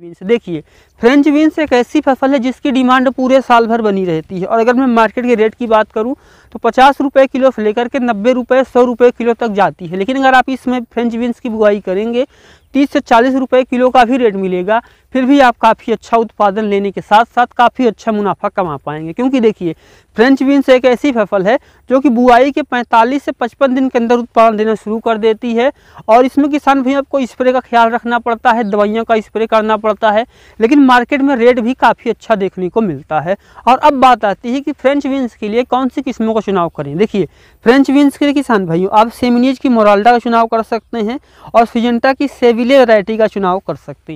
beans देखिए French beans एक ऐसी फसल है जिसकी डिमांड पूरे साल भर बनी रहती है और अगर मैं मार्केट के रेट की बात करूं तो पचास रुपये किलो से लेकर के नब्बे रुपये सौ रुपये किलो तक जाती है लेकिन अगर आप इसमें फ्रेंच बीन्स की बुआई करेंगे तीस से चालीस रुपये किलो का भी रेट मिलेगा फिर भी आप काफ़ी अच्छा उत्पादन लेने के साथ साथ काफ़ी अच्छा मुनाफा कमा पाएंगे क्योंकि देखिए फ्रेंच बीन्स एक ऐसी फसल है जो कि बुआई के पैंतालीस से पचपन दिन के अंदर उत्पादन देना शुरू कर देती है और इसमें किसान भी आपको स्प्रे का ख्याल रखना पड़ता है दवाइयों का स्प्रे करना पड़ता है लेकिन मार्केट में रेट भी काफ़ी अच्छा देखने को मिलता है और अब बात आती है कि फ्रेंच बीन्स के लिए कौन सी किस्मों का चुनाव करें देखिए फ्रेंच बीन्स के किसान भाइयों आप सेमिनीज की मोरालडा का चुनाव कर सकते हैं और सिजेंटा की सेविले वैरायटी का चुनाव कर सकते हैं